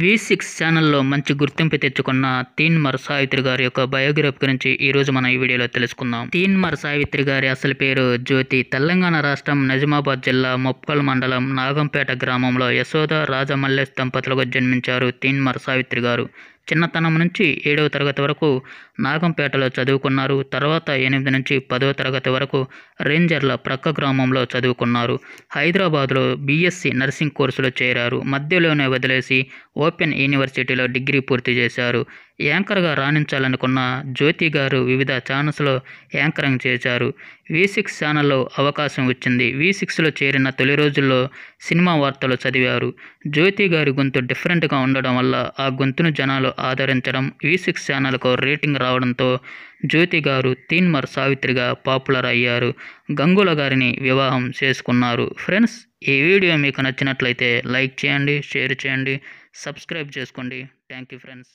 V six ఛానల్లో మంచి గుర్తింపు తెచ్చుకున్న తీన్ మర్ సావిత్రి గారి యొక్క బయోగ్రఫీ గురించి ఈ రోజు మనం ఈ వీడియోలో తెలుసుకుందాం తీన్ మర్ సావిత్రి గారి అసలు పేరు జ్యోతి తెలంగాణ రాష్ట్రం నిజామాబాద్ జిల్లా మొప్పల్ మండలం నాగంపేట గ్రామంలో యశోద రాజమల్లేష్ దంపతులకు జన్మించారు తీన్ మర్ సావిత్రి గారు చిన్నతనం నుంచి ఏడవ తరగతి వరకు నాగంపేటలో చదువుకున్నారు తర్వాత ఎనిమిది నుంచి పదవ తరగతి వరకు రేంజర్ల ప్రక్క గ్రామంలో చదువుకున్నారు హైదరాబాద్లో బీఎస్సీ నర్సింగ్ కోర్సులో చేరారు మధ్యలోనే వదిలేసి ఓపెన్ యూనివర్సిటీలో డిగ్రీ పూర్తి చేశారు యాంకర్గా రాణించాలనుకున్న జ్యోతి గారు వివిధ ఛానల్స్లో యాంకరింగ్ చేశారు వి సిక్స్ ఛానల్లో అవకాశం వచ్చింది వి సిక్స్లో చేరిన తొలి రోజుల్లో సినిమా వార్తలు చదివారు జ్యోతి గారి గొంతు డిఫరెంట్గా ఉండడం వల్ల ఆ గొంతును జనాలు ఆదరించడం వి సిక్స్ ఛానల్కు రేటింగ్ రావడంతో జ్యోతి గారు తీన్మర్ సావిత్రిగా పాపులర్ అయ్యారు గంగుల గారిని వివాహం చేసుకున్నారు ఫ్రెండ్స్ ఈ వీడియో మీకు నచ్చినట్లయితే లైక్ చేయండి షేర్ చేయండి సబ్స్క్రైబ్ చేసుకోండి థ్యాంక్ యూ ఫ్రెండ్స్